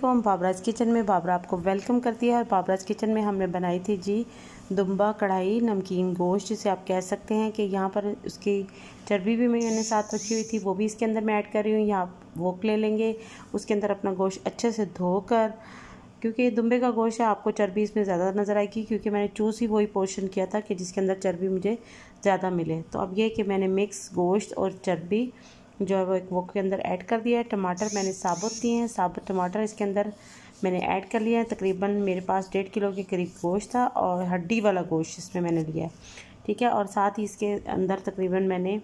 हम बाबराज किचन में बाबरा आपको वेलकम करती है और बाबराज किचन में हमने बनाई थी जी दुम्बा कढ़ाई नमकीन गोश्त जिसे आप कह सकते हैं कि यहाँ पर उसकी चर्बी भी मैंने साथ रखी हुई थी वो भी इसके अंदर मैं ऐड कर रही हूँ यहाँ आप वोक ले लेंगे उसके अंदर अपना गोश्त अच्छे से धोकर क्योंकि ये दुम्बे का गोश्त है आपको चर्बी इसमें ज़्यादा नज़र आएगी क्योंकि मैंने चूस ही वही पोर्शन किया था कि जिसके अंदर चर्बी मुझे ज़्यादा मिले तो अब यह कि मैंने मिक्स गोश्त और चर्बी जो है वो एक वो के अंदर ऐड कर दिया है टमाटर मैंने साबुत दिए हैं साबुत टमाटर इसके अंदर मैंने ऐड कर लिया है तकरीबन मेरे पास डेढ़ किलो के करीब गोश्त था और हड्डी वाला गोश्त इसमें मैंने लिया है ठीक है और साथ ही इसके अंदर तकरीबन मैंने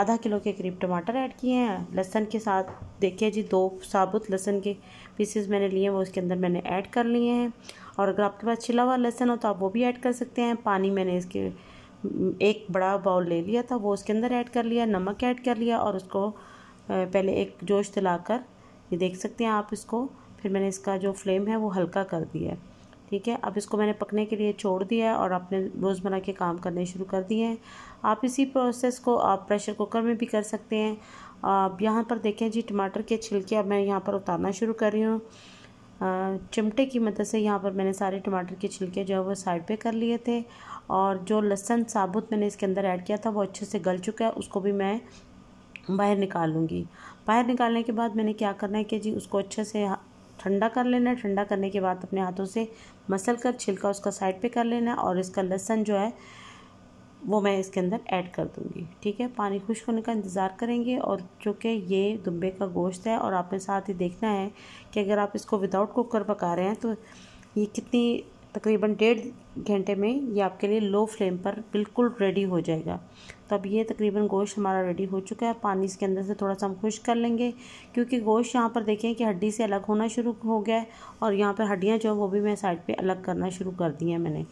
आधा किलो के करीब टमाटर ऐड किए हैं लहसन के साथ देखिए जी दो साबुत लहसन के पीसेस मैंने लिए हैं वो इसके अंदर मैंने ऐड कर लिए हैं और अगर आपके पास छिला हुआ लहसन हो तो आप वो भी ऐड कर सकते हैं पानी मैंने इसके एक बड़ा बाउल ले लिया था वो उसके अंदर ऐड कर लिया नमक ऐड कर लिया और उसको पहले एक जोश दिलाकर ये देख सकते हैं आप इसको फिर मैंने इसका जो फ्लेम है वो हल्का कर दिया ठीक है अब इसको मैंने पकने के लिए छोड़ दिया है और आपने रोज़मर्रा के काम करने शुरू कर दिए हैं आप इसी प्रोसेस को आप प्रेशर कुकर में भी कर सकते हैं आप यहाँ पर देखें जी टमाटर के छिलके अब मैं यहाँ पर उतारना शुरू कर रही हूँ चिमटे की मदद से यहाँ पर मैंने सारे टमाटर के छिलके जो है वो साइड पे कर लिए थे और जो लहसन साबुत मैंने इसके अंदर ऐड किया था वो अच्छे से गल चुका है उसको भी मैं बाहर निकाल लूँगी बाहर निकालने के बाद मैंने क्या करना है कि जी उसको अच्छे से ठंडा कर लेना है ठंडा करने के बाद अपने हाथों से मसल कर छिलका उसका साइड पर कर लेना है और इसका लहसन जो है वो मैं इसके अंदर ऐड कर दूँगी ठीक है पानी खुश्क होने का इंतज़ार करेंगे और चूँकि ये दुम्बे का गोश्त है और आपने साथ ही देखना है कि अगर आप इसको विदाउट कुकर पका रहे हैं तो ये कितनी तकरीबन डेढ़ घंटे में ये आपके लिए लो फ्लेम पर बिल्कुल रेडी हो जाएगा तो अब ये तकरीबन गोश्त हमारा रेडी हो चुका है पानी इसके अंदर से थोड़ा सा हम खुश कर लेंगे क्योंकि गोश्त यहाँ पर देखें कि हड्डी से अलग होना शुरू हो गया है और यहाँ पर हड्डियाँ जो वो भी मैं साइड पे अलग करना शुरू कर दी हैं मैंने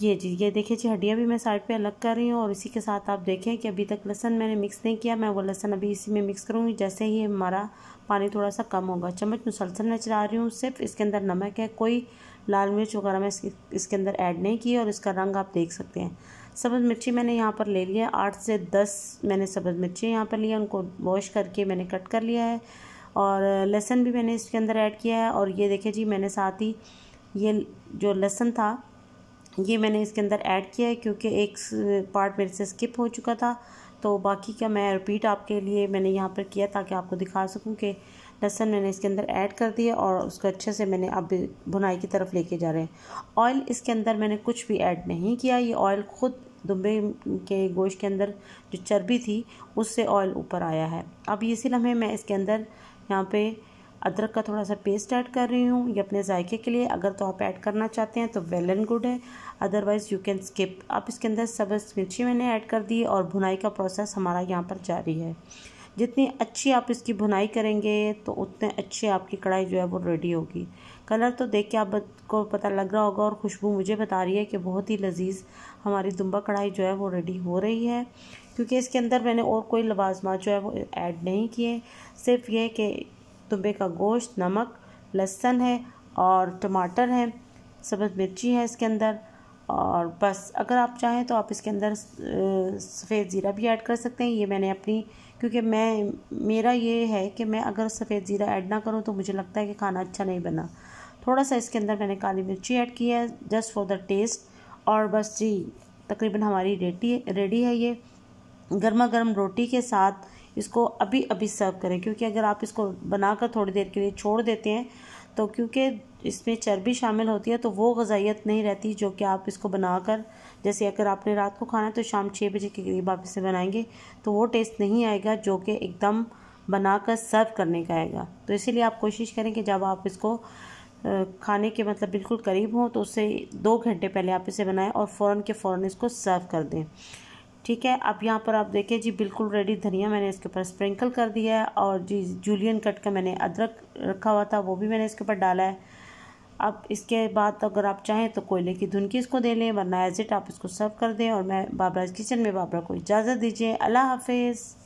ये जी ये देखिए जी हड्डियाँ भी मैं साइड पे अलग कर रही हूँ और इसी के साथ आप देखें कि अभी तक लहसन मैंने मिक्स नहीं किया मैं वो लहसन अभी इसी में मिक्स करूँगी जैसे ही हमारा पानी थोड़ा सा कम होगा चम्मच मुसलसल मैं चला रही हूँ सिर्फ इसके अंदर नमक है कोई लाल मिर्च वगैरह मैं इसके अंदर ऐड नहीं की और इसका रंग आप देख सकते हैं सब्ज़ मिर्ची मैंने यहाँ पर ले लिया आठ से दस मैंने सब्ज़ मिर्ची यहाँ पर लिया उनको वॉश करके मैंने कट कर लिया है और लहसन भी मैंने इसके अंदर ऐड किया है और ये देखे जी मैंने साथ ही ये जो लहसन था ये मैंने इसके अंदर ऐड किया है क्योंकि एक पार्ट मेरे से स्किप हो चुका था तो बाकी का मैं रिपीट आपके लिए मैंने यहाँ पर किया ताकि आपको दिखा सकूँ कि लहसन मैंने इसके अंदर ऐड कर दिया और उसको अच्छे से मैंने अब बुनाई की तरफ लेके जा रहे हैं ऑयल इसके अंदर मैंने कुछ भी ऐड नहीं किया ये ऑयल ख़ुद दुम्बे के गोश्त के अंदर जो चर्बी थी उससे ऑयल ऊपर आया है अब इसी लम्हे मैं इसके अंदर यहाँ पर अदरक का थोड़ा सा पेस्ट ऐड कर रही हूँ ये अपने जायके के लिए अगर तो आप ऐड करना चाहते हैं तो वेल एंड गुड है अदरवाइज़ यू कैन स्किप आप इसके अंदर सबस मिर्ची मैंने ऐड कर दी और भुनाई का प्रोसेस हमारा यहाँ पर जारी है जितनी अच्छी आप इसकी भुनाई करेंगे तो उतने अच्छी आपकी कढ़ाई जो है वो रेडी होगी कलर तो देख के आपको पता लग रहा होगा और खुशबू मुझे बता रही है कि बहुत ही लजीज हमारी दुम्बा कढ़ाई जो है वो रेडी हो रही है क्योंकि इसके अंदर मैंने और कोई लवाजमा जो है वो ऐड नहीं किए सिर्फ ये कि तुम्बे का गोश्त नमक लहसन है और टमाटर है सब्ज़ मिर्ची है इसके अंदर और बस अगर आप चाहें तो आप इसके अंदर सफ़ेद ज़ीरा भी ऐड कर सकते हैं ये मैंने अपनी क्योंकि मैं मेरा ये है कि मैं अगर सफ़ेद ज़ीरा ऐड ना करूँ तो मुझे लगता है कि खाना अच्छा नहीं बना थोड़ा सा इसके अंदर मैंने काली मिर्ची ऐड की है जस्ट फॉर द टेस्ट और बस जी तकरीबन हमारी रेडी रेडी है ये गर्मा गर्म रोटी के साथ इसको अभी अभी सर्व करें क्योंकि अगर आप इसको बनाकर थोड़ी देर के लिए छोड़ देते हैं तो क्योंकि इसमें चर्बी शामिल होती है तो वो गजाइत नहीं रहती जो कि आप इसको बनाकर जैसे अगर आपने रात को खाना है तो शाम छः बजे के करीब आप इसे बनाएंगे तो वो टेस्ट नहीं आएगा जो कि एकदम बनाकर सर्व करने का आएगा तो इसीलिए आप कोशिश करें कि जब आप इसको खाने के मतलब बिल्कुल करीब हो तो उससे दो घंटे पहले आप इसे बनाएं और फ़ौर के फ़ौर इसको सर्व कर दें ठीक है अब यहाँ पर आप देखिए जी बिल्कुल रेडी धनिया मैंने इसके ऊपर स्प्रिंकल कर दिया है और जी जूलियन कट का मैंने अदरक रखा हुआ था वो भी मैंने इसके ऊपर डाला है अब इसके बाद तो अगर आप चाहें तो कोयले की धुनकी इसको दे लें वरना एज इट आप इसको सर्व कर दें और मैं बाबरा किचन में बाबरा को इजाज़त दीजिए अल्लाह हाफिज़